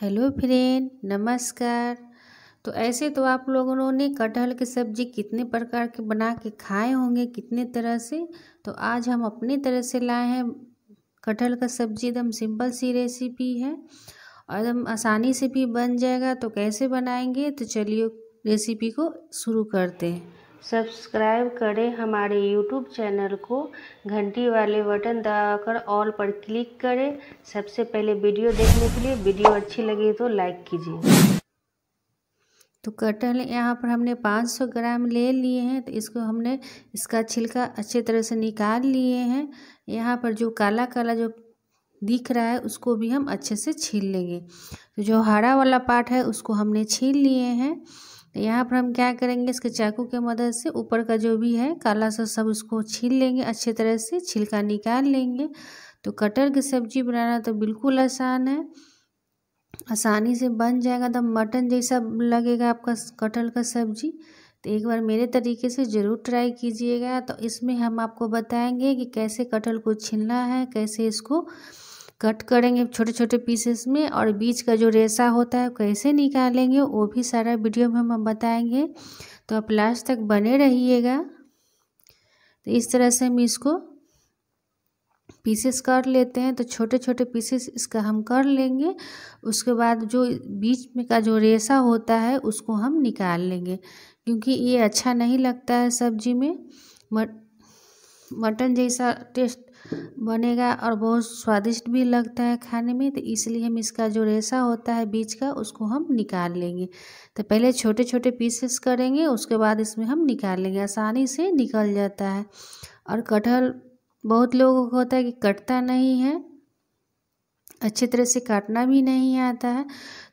hello friend नमस्कार तो ऐसे तो आप लोगों ने कटहल की सब्ज़ी कितने प्रकार के बना के खाए होंगे कितने तरह से तो आज हम अपने तरह से लाए हैं कटहल का सब्ज़ी एकदम सिंपल सी रेसिपी है और एकदम आसानी से भी बन जाएगा तो कैसे बनाएंगे तो चलिए रेसिपी को शुरू करते हैं सब्सक्राइब करें हमारे यूट्यूब चैनल को घंटी वाले बटन दबाकर ऑल पर क्लिक करें सबसे पहले वीडियो देखने के लिए वीडियो अच्छी लगी तो लाइक कीजिए तो कटहल यहाँ पर हमने 500 ग्राम ले लिए हैं तो इसको हमने इसका छिलका अच्छे तरह से निकाल लिए हैं यहाँ पर जो काला काला जो दिख रहा है उसको भी हम अच्छे से छील लेंगे तो जो हरा वाला पार्ट है उसको हमने छील लिए हैं यहाँ पर हम क्या करेंगे इसके चाकू के मदद से ऊपर का जो भी है काला सा सब उसको छील लेंगे अच्छे तरह से छिलका निकाल लेंगे तो कटर की सब्जी बनाना तो बिल्कुल आसान है आसानी से बन जाएगा तो मटन जैसा लगेगा आपका कटहल का सब्जी तो एक बार मेरे तरीके से ज़रूर ट्राई कीजिएगा तो इसमें हम आपको बताएंगे कि कैसे कटहल को छीलना है कैसे इसको कट करेंगे छोटे छोटे पीसेस में और बीच का जो रेसा होता है कैसे निकालेंगे वो भी सारा वीडियो में हम बताएंगे तो आप लास्ट तक बने रहिएगा तो इस तरह से हम इसको पीसेस कर लेते हैं तो छोटे छोटे पीसेस इसका हम कर लेंगे उसके बाद जो बीच में का जो रेसा होता है उसको हम निकाल लेंगे क्योंकि ये अच्छा नहीं लगता है सब्जी में मट मटन जैसा टेस्ट बनेगा और बहुत स्वादिष्ट भी लगता है खाने में तो इसलिए हम इसका जो रेसा होता है बीज का उसको हम निकाल लेंगे तो पहले छोटे छोटे पीसेस करेंगे उसके बाद इसमें हम निकाल लेंगे आसानी से निकल जाता है और कटहल बहुत लोगों को होता है कि कटता नहीं है अच्छे तरह से काटना भी नहीं आता है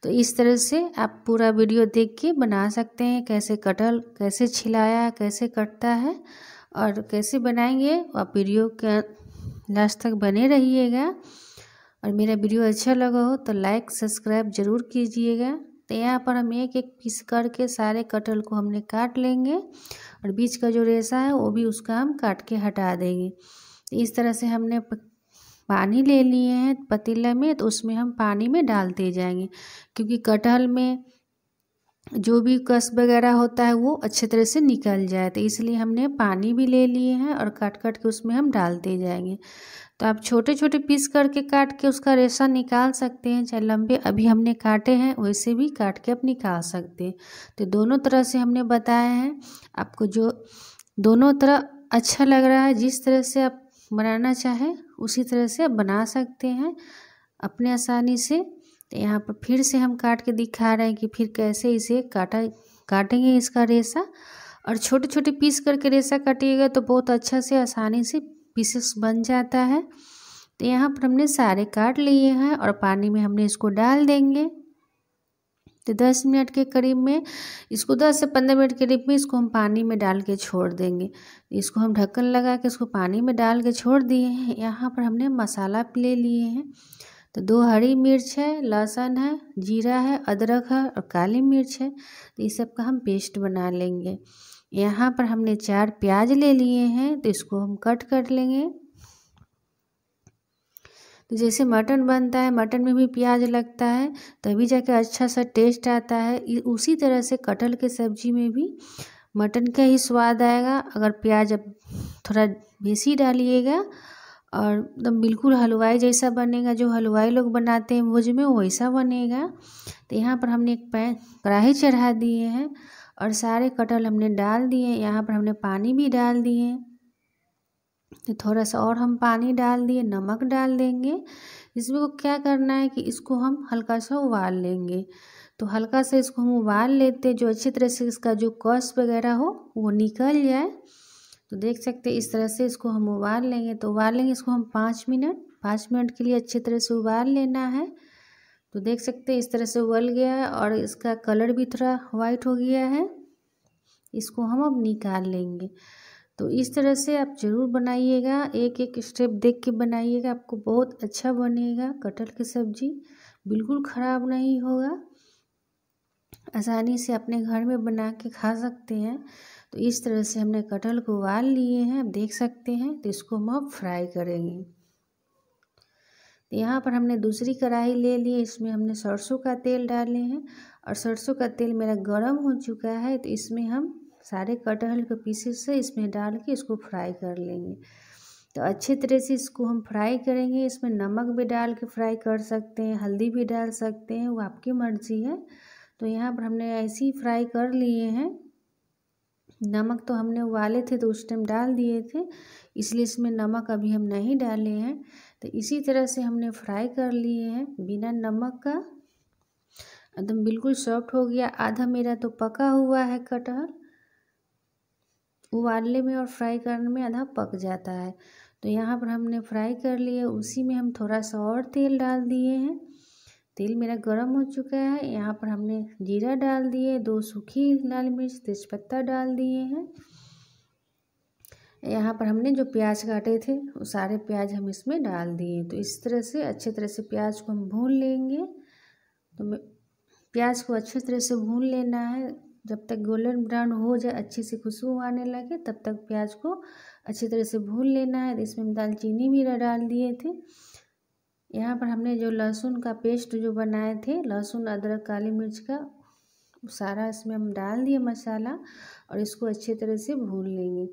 तो इस तरह से आप पूरा वीडियो देख के बना सकते हैं कैसे कटहल कैसे छिलाया कैसे कटता है और कैसे बनाएंगे आप वीडियो के लास्ट तक बने रहिएगा और मेरा वीडियो अच्छा लगा हो तो लाइक सब्सक्राइब ज़रूर कीजिएगा तो यहाँ पर हम एक एक पीस करके सारे कटहल को हमने काट लेंगे और बीच का जो रेसा है वो भी उसका हम काट के हटा देंगे तो इस तरह से हमने पानी ले लिए हैं पतीला में तो उसमें हम पानी में डालते जाएंगे क्योंकि कटहल में जो भी कस वगैरह होता है वो अच्छे तरह से निकल जाए तो इसलिए हमने पानी भी ले लिए हैं और काट काट के उसमें हम डालते जाएंगे तो आप छोटे छोटे पीस करके काट के उसका रेशा निकाल सकते हैं चाहे लंबे अभी हमने काटे हैं वैसे भी काट के आप निकाल सकते हैं तो दोनों तरह से हमने बताए हैं आपको जो दोनों तरह अच्छा लग रहा है जिस तरह से आप बनाना चाहें उसी तरह से आप बना सकते हैं अपने आसानी से तो यहाँ पर फिर से हम काट के दिखा रहे हैं कि फिर कैसे इसे काटा काटेंगे इसका रेसा और छोटे छोटे पीस करके रेसा काटिएगा तो बहुत अच्छा से आसानी से पीसेस बन जाता है तो यहाँ पर हमने सारे काट लिए हैं और पानी में हमने इसको डाल देंगे तो 10 मिनट के करीब में इसको 10 से 15 मिनट के करीब में इसको हम पानी में डाल के छोड़ देंगे इसको हम ढक्कन लगा के इसको पानी में डाल के छोड़ दिए हैं यहाँ पर हमने मसाला ले लिए हैं तो दो हरी मिर्च है लहसुन है जीरा है अदरक है और काली मिर्च है तो ये सब का हम पेस्ट बना लेंगे यहाँ पर हमने चार प्याज ले लिए हैं तो इसको हम कट कर लेंगे तो जैसे मटन बनता है मटन में भी प्याज लगता है तभी जाके अच्छा सा टेस्ट आता है उसी तरह से कटहल के सब्जी में भी मटन का ही स्वाद आएगा अगर प्याज अब थोड़ा बेसी डालिएगा और एकदम मतलब बिल्कुल हलवाई जैसा बनेगा जो हलवाई लोग बनाते हैं भोज में वैसा बनेगा तो यहाँ पर हमने एक पैन कढ़ाई चढ़ा दिए हैं और सारे कटहल हमने डाल दिए हैं यहाँ पर हमने पानी भी डाल दिए तो थोड़ा सा और हम पानी डाल दिए नमक डाल देंगे इसमें को क्या करना है कि इसको हम हल्का सा उबाल लेंगे तो हल्का सा इसको हम उबाल लेते जो अच्छी तरह से इसका जो कस वगैरह हो वो निकल जाए तो देख सकते इस तरह से इसको हम उबाल लेंगे तो उबाल लेंगे इसको हम पाँच मिनट पाँच मिनट के लिए अच्छे तरह से उबाल लेना है तो देख सकते इस तरह से उबल गया है और इसका कलर भी थोड़ा वाइट हो गया है इसको हम अब निकाल लेंगे तो इस तरह से आप ज़रूर बनाइएगा एक एक स्टेप देख के बनाइएगा आपको बहुत अच्छा बनेगा कटहल की सब्ज़ी बिल्कुल ख़राब नहीं होगा आसानी से अपने घर में बना के खा सकते हैं तो इस तरह से हमने कटहल को उबाल लिए हैं आप देख सकते हैं तो इसको हम अब फ्राई करेंगे तो यहाँ पर हमने दूसरी कढ़ाई ले ली इसमें हमने सरसों का तेल डाले हैं और सरसों का तेल मेरा गर्म हो चुका है तो इसमें हम सारे कटहल के पीसेस से इसमें डाल के इसको फ्राई कर लेंगे तो अच्छे तरह से इसको हम फ्राई करेंगे इसमें नमक भी डाल के फ्राई कर सकते हैं हल्दी भी डाल सकते हैं वो आपकी मर्ज़ी है तो यहाँ पर हमने ऐसे ही फ्राई कर लिए हैं नमक तो हमने उबाले थे तो उस टाइम डाल दिए थे इसलिए इसमें नमक अभी हम नहीं डाले हैं तो इसी तरह से हमने फ्राई कर लिए हैं बिना नमक का एकदम बिल्कुल सॉफ्ट हो गया आधा मेरा तो पका हुआ है कटहल उबालने में और फ्राई करने में आधा पक जाता है तो यहाँ पर हमने फ्राई कर लिए उसी में हम थोड़ा सा और तेल डाल दिए हैं तेल मेरा गर्म हो चुका है यहाँ पर हमने जीरा डाल दिए दो सूखी लाल मिर्च तेज़पत्ता डाल दिए हैं यहाँ पर हमने जो प्याज काटे थे वो सारे प्याज हम इसमें डाल दिए तो इस तरह से अच्छे तरह से प्याज को हम भून लेंगे तो प्याज को अच्छे तरह से भून लेना है जब तक गोल्डन ब्राउन हो जाए अच्छे से खुशबू आने लगे तब तक प्याज को अच्छी तरह से भून लेना है इसमें हम दालचीनी भी डाल दिए थे यहाँ पर हमने जो लहसुन का पेस्ट जो बनाए थे लहसुन अदरक काली मिर्च का सारा इसमें हम डाल दिए मसाला और इसको अच्छे तरह से भून लेंगे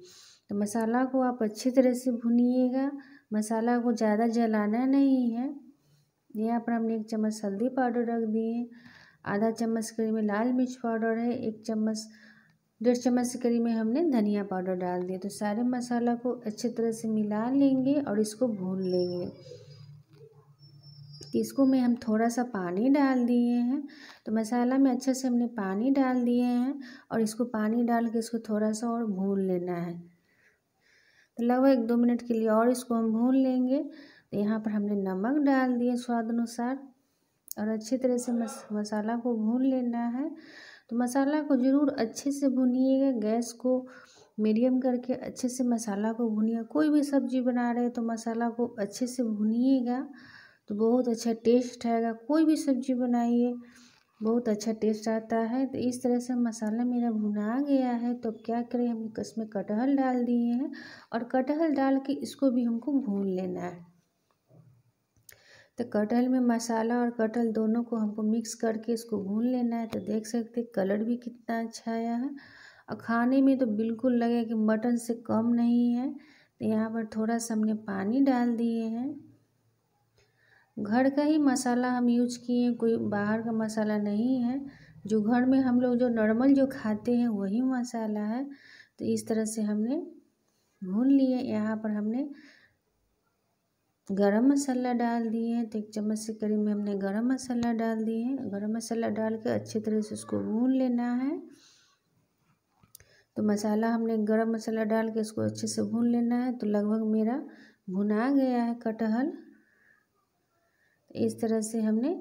तो मसाला को आप अच्छे तरह से भूनिएगा मसाला को ज़्यादा जलाना नहीं है यहाँ पर हमने एक चम्मच हल्दी पाउडर रख दिए आधा चम्मच के करीब में लाल मिर्च पाउडर है एक चम्मच डेढ़ चम्मच के करीब में हमने धनिया पाउडर डाल दिया तो सारे मसाला को अच्छे तरह से मिला लेंगे और इसको भून लेंगे तो इसको में हम थोड़ा सा पानी डाल दिए हैं तो मसाला में अच्छे से हमने पानी डाल दिए हैं और इसको पानी डाल के इसको थोड़ा सा और भून लेना है तो लगभग एक दो मिनट के लिए और इसको हम भून लेंगे तो यहाँ पर हमने नमक डाल दिए स्वाद अनुसार और अच्छी तरह से मस, मसाला को भून लेना है तो मसाला को ज़रूर अच्छे से भूनिएगा गैस को मीडियम करके अच्छे से मसाला को भूनिएगा कोई भी सब्ज़ी बना रहे तो मसाला को अच्छे से भूनिएगा तो बहुत अच्छा टेस्ट आएगा कोई भी सब्जी बनाइए बहुत अच्छा टेस्ट आता है तो इस तरह से मसाला मेरा भुना गया है तो अब क्या करें हम इसमें कटहल डाल दिए हैं और कटहल डाल के इसको भी हमको भून लेना है तो कटहल में मसाला और कटहल दोनों को हमको मिक्स करके इसको भून लेना है तो देख सकते कलर भी कितना अच्छा आया है और खाने में तो बिल्कुल लगे कि मटन से कम नहीं है तो यहाँ पर थोड़ा सा हमने पानी डाल दिए हैं घर का ही मसाला हम यूज किए हैं कोई बाहर का मसाला नहीं है जो घर में हम लोग जो नॉर्मल जो खाते हैं वही मसाला है तो इस तरह से हमने भून लिए यहाँ पर हमने गरम मसाला डाल दिए हैं तो एक चम्मच से करीब में हमने गरम मसाला डाल दिए हैं गरम मसाला डाल के अच्छे तरह से उसको भून लेना है तो मसाला हमने गरम मसाला डाल के उसको अच्छे से भून लेना है तो लगभग मेरा भुना गया है कटहल इस तरह से हमने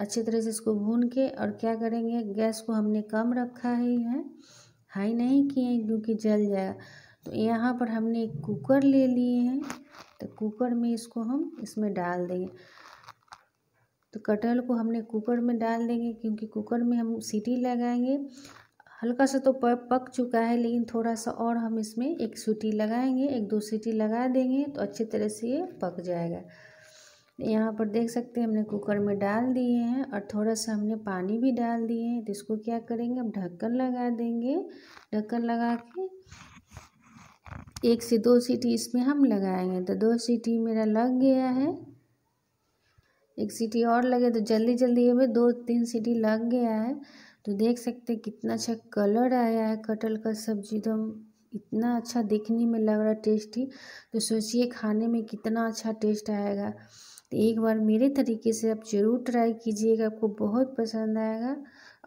अच्छी तरह से इसको भून के और क्या करेंगे गैस को हमने कम रखा ही है हाई नहीं किए हैं क्योंकि जल जाएगा तो यहाँ पर हमने एक कुकर ले लिए हैं तो कुकर में इसको हम इसमें डाल देंगे तो कटहल को हमने कुकर में डाल देंगे क्योंकि कुकर में हम सीटी लगाएंगे हल्का सा तो पक चुका है लेकिन थोड़ा सा और हम इसमें एक सीटी लगाएंगे एक दो सीटी लगा देंगे तो अच्छी तरह से ये पक जाएगा यहाँ पर देख सकते हैं हमने कुकर में डाल दिए हैं और थोड़ा सा हमने पानी भी डाल दिए हैं तो इसको क्या करेंगे अब ढक्कन लगा देंगे ढक्कन लगा के एक से दो सीटी इसमें हम लगाएंगे तो दो सीटी मेरा लग गया है एक सीटी और लगे तो जल्दी जल्दी हमें दो तीन सीटी लग गया है तो देख सकते हैं कितना अच्छा कलर आया है कटहल का सब्जी तो इतना अच्छा देखने में लग रहा है टेस्टी तो सोचिए खाने में कितना अच्छा टेस्ट आएगा तो एक बार मेरे तरीके से आप ज़रूर ट्राई कीजिएगा आपको बहुत पसंद आएगा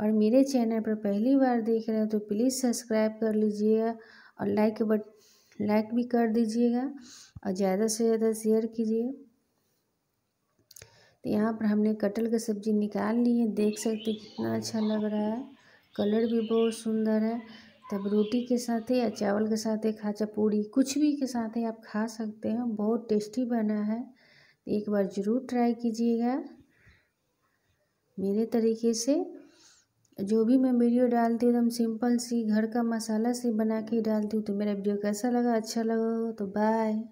और मेरे चैनल पर पहली बार देख रहे हैं तो प्लीज़ सब्सक्राइब कर लीजिएगा और लाइक बट लाइक भी कर दीजिएगा और ज़्यादा से ज़्यादा शेयर कीजिए तो यहाँ पर हमने कटल का सब्ज़ी निकाल ली है देख सकते कितना अच्छा लग रहा है कलर भी बहुत सुंदर है तब रोटी के साथ या चावल के साथ खाचा पूड़ी कुछ भी के साथ आप खा सकते हैं बहुत टेस्टी बना है एक बार ज़रूर ट्राई कीजिएगा मेरे तरीके से जो भी मैं वीडियो डालती हूँ एकदम तो सिंपल सी घर का मसाला से बना के डालती हूँ तो मेरा वीडियो कैसा लगा अच्छा लगा हो तो बाय